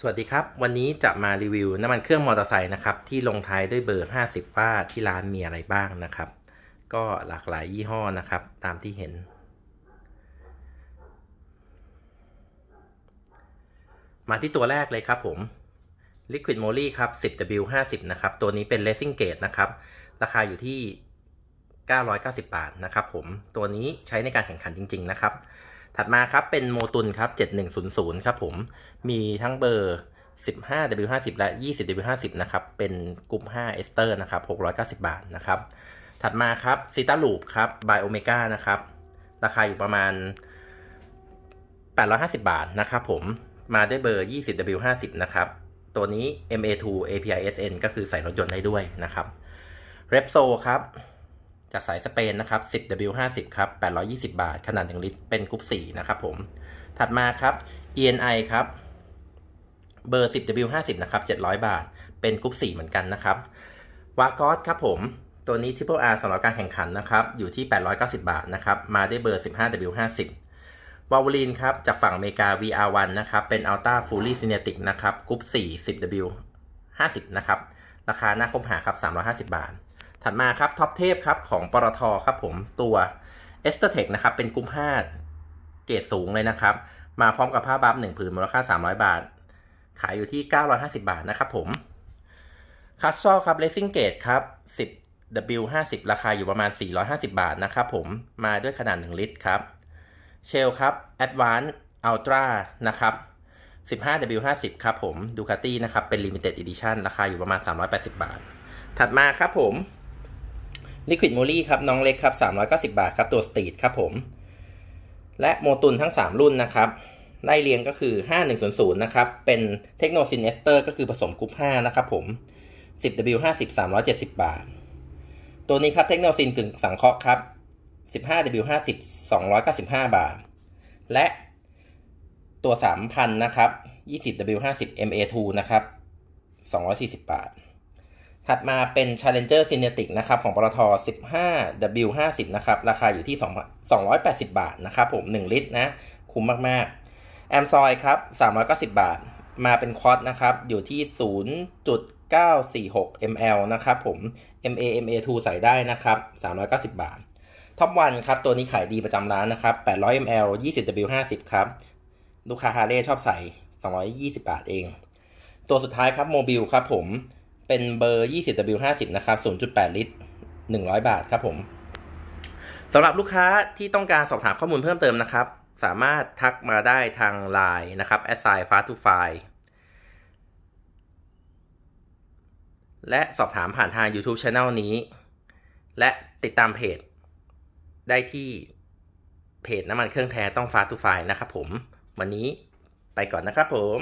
สวัสดีครับ วันนี้จะมารีวิวน้ำมันเครื่องมอเตอร์ไซค์นะครับที่ลงท้ายด้วยเบอร์ 50ว่าที่ร้านมีอะไรบ้างนะครับ ก็หลากหลายยี่ห้อนะครับ ตามที่เห็น มาที่ตัวแรกเลยครับผม Liquid Moly ครับ 10W50 นะครับ ตัวนี้เป็น Racing Gate นะครับราคาอยู่ที่ 990 บาทนะครับผมตัวนี้ใช้ในการแข่งขันจริงๆ นะครับถัดมาครับเป็นโมตุลครับ7100 ครับผมมีทั้งเบอร์ 15W50 และ 20W50 นะครับ เป็นกลุ่ม5เอสเตอร์นะครับ690 บาทนะครับ ถัดมาครับซิตาลูปครับไบโอเมกานะครับ ราคาอยู่ประมาณ 850 บาทนะครับผมมาด้วยเบอร์ 20W50 นะครับ ตัวนี้ MA2 API SN ก็คือใส่รถยนต์ได้ด้วยนะครับ เรปโซครับจากสายสเปนนะครับ 10W50 ครับ 820 บาท ขนาด1ลิตร เป็นกรุ๊ป4นะครับผม ถัดมาครับ ENI ครับ เบอร์ 10W50 นะครับ 700 บาท เป็นกรุ๊ป4 เหมือนกันนะครับวากอสครับผม ตัวนี้ Triple R สำหรับการแข่งขันนะครับ อยู่ที่ 890 บาทนะครับ มาด้วยเบอร์ 15W50 วาวลีนครับ จากฝั่งอเมริกา VR1 นะครับ เป็น Ultra Fully ซี n e t i c นะครับกรุ๊ป4 10W50 นะครับ ราคาน่าคบหาครับ 350 บาทถัดมาครับ ท็อปเทพครับ ของปตทครับผมตัวเอสเตอร์เทคนะครับ เป็นกลุ่มห้าเกรดสูงเลยนะครับ มาพร้อมกับผ้าบัฟหนึ่งผืนมูลค่า 300 บาท ขายอยู่ที่ 950 บาทนะครับผมคัสซอครับเลสซิ่งเกรดครับ10 W50 ราคาอยู่ประมาณ 450 บาทนะครับผมมาด้วยขนาด 1 ลิตรครับเชลครับ a d v a n c e ั Ultra นะครับ15 W50 ครับผมดูคาตี้นะครับ เป็น Limited Edition ราคาอยู่ประมาณ 380 บาท ถัดมาครับผมลิควิดโมลี่ครับน้องเล็กครับ390 บาทครับตัวสตรีทครับผมและโมตุนทั้ง 3 รุ่นนะครับไล่เรียงก็คือ 5100นะครับเป็นเทคโนซินเอสเตอร์ก็คือผสมกรุ๊ป5นะครับผม 10W50 370 บาท ตัวนี้ครับเทคโนซินกึ่งสังเคราะห์ครับ 15W50 295 บาท และตัว 3000นะครับ 20W50 MA2 นะครับ240 บาทถัดมาเป็น Challenger Cinetic นะครับ ของปตท 15W50 นะครับ ราคาอยู่ที่ 280 บาทนะครับผม 1 ลิตรนะ คุ้มมากๆแอมซอยครับ 390 บาท มาเป็นครอสนะครับ อยู่ที่ 0.946 ml นะครับผม MA MA2 ใส่ได้นะครับ 390 บาทท็อปวันครับตัวนี้ขายดีประจำร้านนะครับ 800 ml 20W50 ครับ ลูกค้าฮาเล่ชอบใส่ 220 บาทเอง ตัวสุดท้ายครับโมบิลครับผมเป็นเบอร์ 20W50 นะครับ 0.8 ลิตร 100 บาทครับผม สำหรับลูกค้าที่ต้องการสอบถามข้อมูลเพิ่มเติมนะครับ สามารถทักมาได้ทาง Line นะครับ a s s i g n f a s t o file และสอบถามผ่านทาง YouTube Channel นี้ และติดตามเพจ ได้ที่ เพจน้ำมันเครื่องแท้ต้องฟ้าทตูไฟนะครับผม วันนี้ ไปก่อนนะครับผม